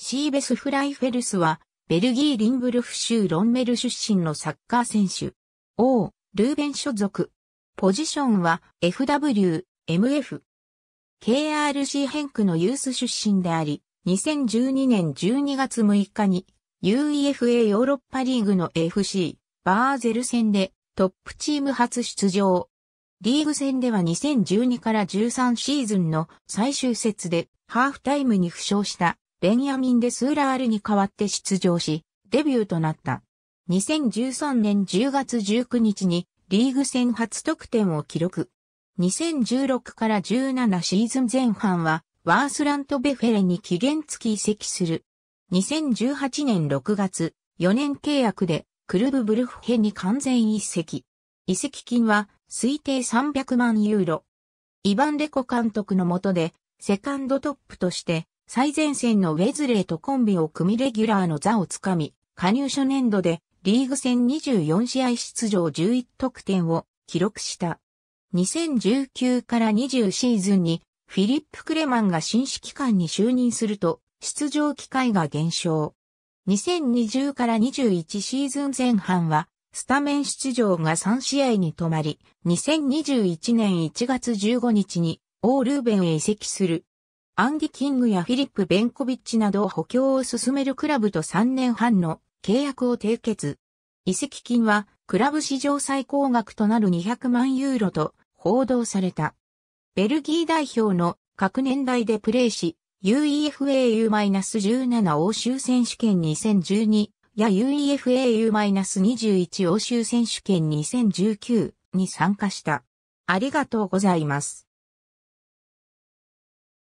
シーベス・フライフェルスは、ベルギー・リンブルフ州ロンメル出身のサッカー選手。王、ルーベン所属。ポジションは FW、MF。KRC ヘンクのユース出身であり、2012年12月6日に UEFA ヨーロッパリーグの FC、バーゼル戦でトップチーム初出場。リーグ戦では2012から13シーズンの最終節でハーフタイムに負傷したベンヤミン・デスーラールに代わって出場し、デビューとなった。2013年10月19日にリーグ戦初得点を記録。2016から17シーズン前半はワースラント・ベフェレに期限付き移籍する。2018年6月、4年契約でクルブブルフヘに完全移籍。移籍金は推定300万ユーロ。イバン・レコ監督の下でセカンドトップとして最前線のウェズレーとコンビを組みレギュラーの座をつかみ、加入初年度でリーグ戦24試合出場11得点を記録した。2019から20シーズンにフィリップ・クレマンが新指揮官に就任すると出場機会が減少。2020から21シーズン前半はスタメン出場が3試合に止まり、2021年1月15日にオールーベンへ移籍するアンディ・キングやフィリップ・ベンコビッチなど補強を進めるクラブと3年半の契約を締結。移籍金はクラブ史上最高額となる200万ユーロと報道された。ベルギー代表の各年代でプレーし、UEFAU-17 欧州選手権2012や UEFAU-21 欧州選手権2019に参加した。ありがとうございます。